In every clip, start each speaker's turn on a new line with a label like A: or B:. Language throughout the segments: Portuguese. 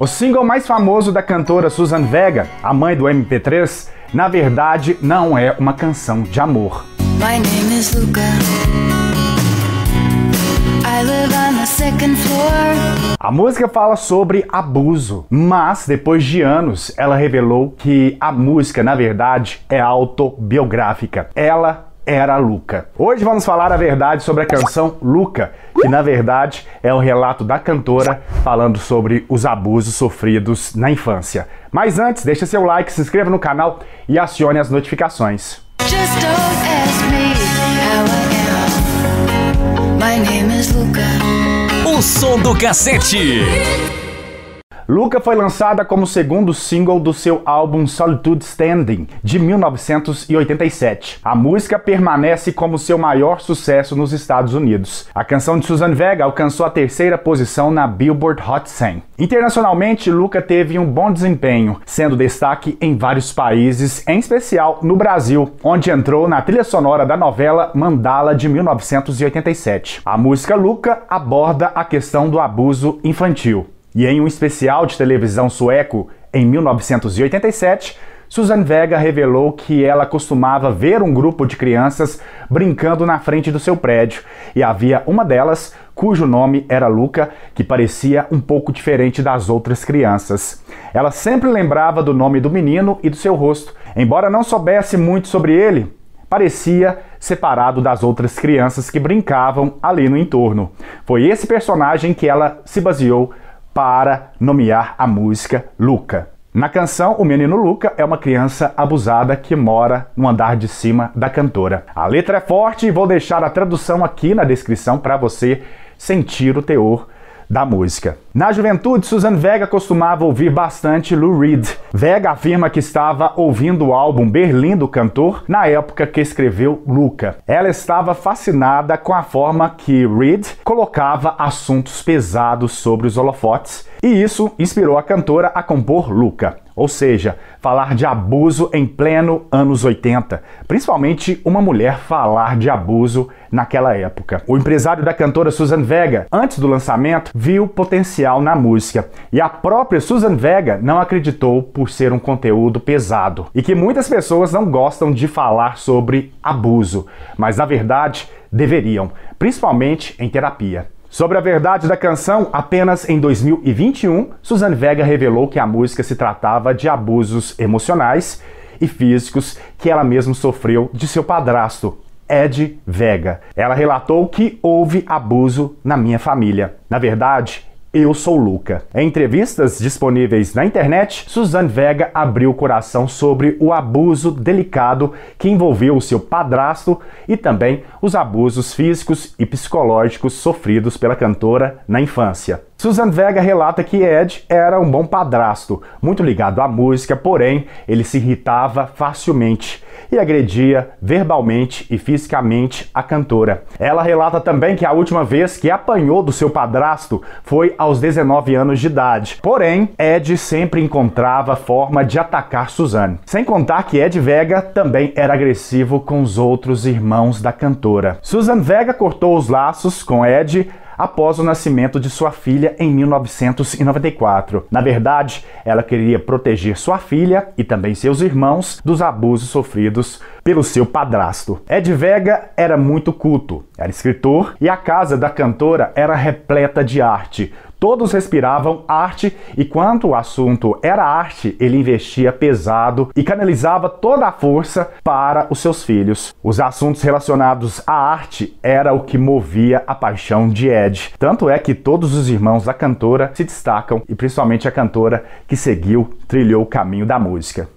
A: O single mais famoso da cantora Susan Vega, a mãe do MP3, na verdade não é uma canção de amor. A música fala sobre abuso, mas depois de anos ela revelou que a música, na verdade, é autobiográfica. Ela era Luca. Hoje vamos falar a verdade sobre a canção Luca, que na verdade é um relato da cantora falando sobre os abusos sofridos na infância. Mas antes, deixa seu like, se inscreva no canal e acione as notificações. O som do cacete. Luca foi lançada como segundo single do seu álbum Solitude Standing, de 1987. A música permanece como seu maior sucesso nos Estados Unidos. A canção de Susan Vega alcançou a terceira posição na Billboard Hot 100. Internacionalmente, Luca teve um bom desempenho, sendo destaque em vários países, em especial no Brasil, onde entrou na trilha sonora da novela Mandala de 1987. A música Luca aborda a questão do abuso infantil. E em um especial de televisão sueco em 1987, Susan Vega revelou que ela costumava ver um grupo de crianças brincando na frente do seu prédio e havia uma delas cujo nome era Luca, que parecia um pouco diferente das outras crianças. Ela sempre lembrava do nome do menino e do seu rosto, embora não soubesse muito sobre ele. Parecia separado das outras crianças que brincavam ali no entorno. Foi esse personagem que ela se baseou para nomear a música Luca. Na canção, o menino Luca é uma criança abusada que mora no andar de cima da cantora. A letra é forte e vou deixar a tradução aqui na descrição para você sentir o teor da música. Na juventude, Susan Vega costumava ouvir bastante Lou Reed. Vega afirma que estava ouvindo o álbum Berlim do cantor na época que escreveu Luca. Ela estava fascinada com a forma que Reed colocava assuntos pesados sobre os holofotes, e isso inspirou a cantora a compor Luca. Ou seja, falar de abuso em pleno anos 80, principalmente uma mulher falar de abuso naquela época. O empresário da cantora Susan Vega, antes do lançamento, viu potencial na música e a própria Susan Vega não acreditou por ser um conteúdo pesado e que muitas pessoas não gostam de falar sobre abuso, mas na verdade deveriam, principalmente em terapia. Sobre a verdade da canção, apenas em 2021, Suzanne Vega revelou que a música se tratava de abusos emocionais e físicos que ela mesma sofreu de seu padrasto, Ed Vega. Ela relatou que houve abuso na minha família. Na verdade, eu Sou Luca. Em entrevistas disponíveis na internet, Suzanne Vega abriu o coração sobre o abuso delicado que envolveu o seu padrasto e também os abusos físicos e psicológicos sofridos pela cantora na infância. Susan Vega relata que Ed era um bom padrasto, muito ligado à música, porém ele se irritava facilmente e agredia verbalmente e fisicamente a cantora. Ela relata também que a última vez que apanhou do seu padrasto foi aos 19 anos de idade. Porém, Ed sempre encontrava forma de atacar Susan. Sem contar que Ed Vega também era agressivo com os outros irmãos da cantora. Susan Vega cortou os laços com Ed após o nascimento de sua filha em 1994. Na verdade, ela queria proteger sua filha e também seus irmãos dos abusos sofridos pelo seu padrasto. Ed Vega era muito culto, era escritor e a casa da cantora era repleta de arte. Todos respiravam arte e, quanto o assunto era arte, ele investia pesado e canalizava toda a força para os seus filhos. Os assuntos relacionados à arte era o que movia a paixão de Ed. Tanto é que todos os irmãos da cantora se destacam e principalmente a cantora que seguiu, trilhou o caminho da música.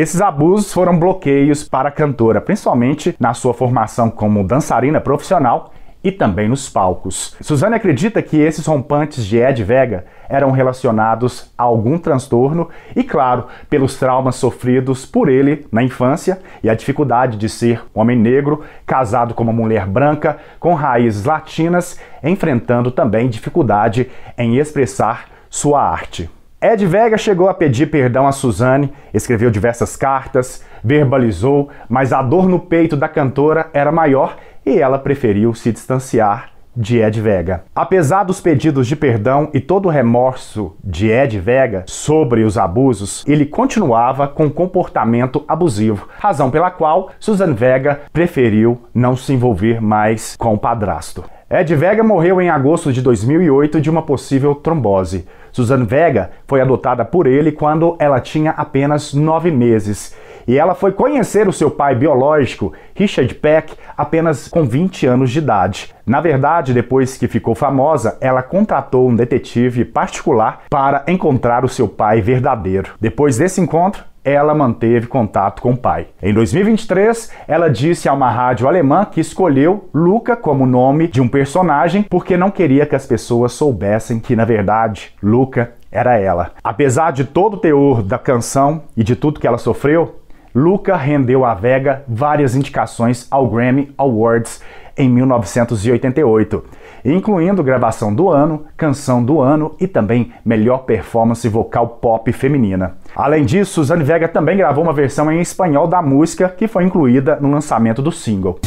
A: Esses abusos foram bloqueios para a cantora, principalmente na sua formação como dançarina profissional e também nos palcos. Suzane acredita que esses rompantes de Ed Vega eram relacionados a algum transtorno e, claro, pelos traumas sofridos por ele na infância e a dificuldade de ser um homem negro, casado com uma mulher branca, com raízes latinas, enfrentando também dificuldade em expressar sua arte. Ed Vega chegou a pedir perdão a Suzane, escreveu diversas cartas, verbalizou, mas a dor no peito da cantora era maior e ela preferiu se distanciar de Ed Vega. Apesar dos pedidos de perdão e todo o remorso de Ed Vega sobre os abusos, ele continuava com comportamento abusivo, razão pela qual Suzane Vega preferiu não se envolver mais com o padrasto. Ed Vega morreu em agosto de 2008 de uma possível trombose. Suzanne Vega foi adotada por ele quando ela tinha apenas nove meses. E ela foi conhecer o seu pai biológico, Richard Peck, apenas com 20 anos de idade. Na verdade, depois que ficou famosa, ela contratou um detetive particular para encontrar o seu pai verdadeiro. Depois desse encontro, ela manteve contato com o pai. Em 2023, ela disse a uma rádio alemã que escolheu Luca como nome de um personagem porque não queria que as pessoas soubessem que, na verdade, Luca era ela. Apesar de todo o teor da canção e de tudo que ela sofreu, Luca rendeu a Vega várias indicações ao Grammy Awards em 1988 incluindo gravação do ano, canção do ano e também melhor performance vocal pop feminina. Além disso, Suzane Vega também gravou uma versão em espanhol da música que foi incluída no lançamento do single.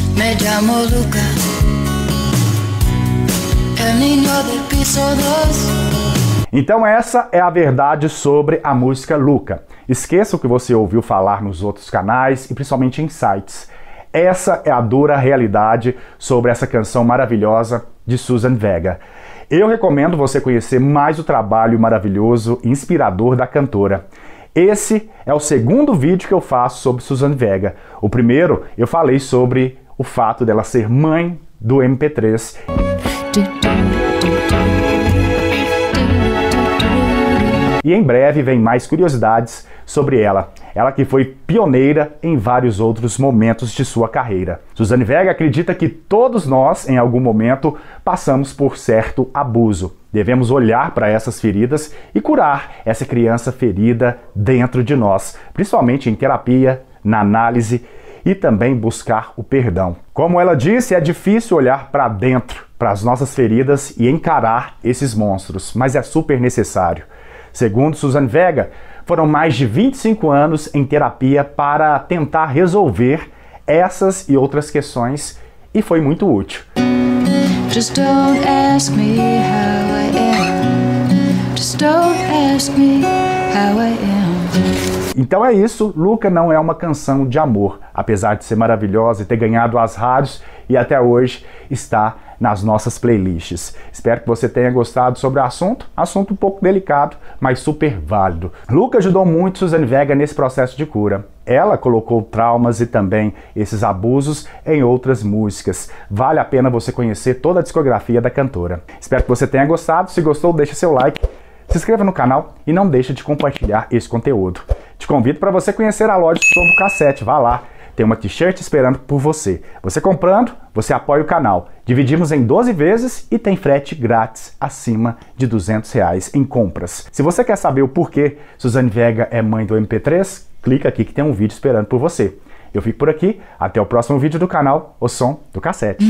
A: Então essa é a verdade sobre a música Luca. Esqueça o que você ouviu falar nos outros canais e principalmente em sites. Essa é a dura realidade sobre essa canção maravilhosa de Susan Vega. Eu recomendo você conhecer mais o trabalho maravilhoso e inspirador da cantora. Esse é o segundo vídeo que eu faço sobre Susan Vega. O primeiro eu falei sobre o fato dela ser mãe do MP3. E em breve vem mais curiosidades sobre ela. Ela que foi pioneira em vários outros momentos de sua carreira. Suzane Vega acredita que todos nós, em algum momento, passamos por certo abuso. Devemos olhar para essas feridas e curar essa criança ferida dentro de nós, principalmente em terapia, na análise e também buscar o perdão. Como ela disse, é difícil olhar para dentro, para as nossas feridas e encarar esses monstros, mas é super necessário. Segundo Susan Vega, foram mais de 25 anos em terapia para tentar resolver essas e outras questões e foi muito útil. Então é isso, Luca não é uma canção de amor, apesar de ser maravilhosa e ter ganhado as rádios e até hoje está nas nossas playlists. Espero que você tenha gostado sobre o assunto, assunto um pouco delicado, mas super válido. Luca ajudou muito Suzane Vega nesse processo de cura. Ela colocou traumas e também esses abusos em outras músicas. Vale a pena você conhecer toda a discografia da cantora. Espero que você tenha gostado. Se gostou, deixa seu like, se inscreva no canal e não deixe de compartilhar esse conteúdo. Te convido para você conhecer a loja do Som do Cassete. Vá lá tem uma t-shirt esperando por você. Você comprando, você apoia o canal. Dividimos em 12 vezes e tem frete grátis acima de 200 reais em compras. Se você quer saber o porquê Suzane Vega é mãe do MP3, clica aqui que tem um vídeo esperando por você. Eu fico por aqui, até o próximo vídeo do canal O Som do Cassete.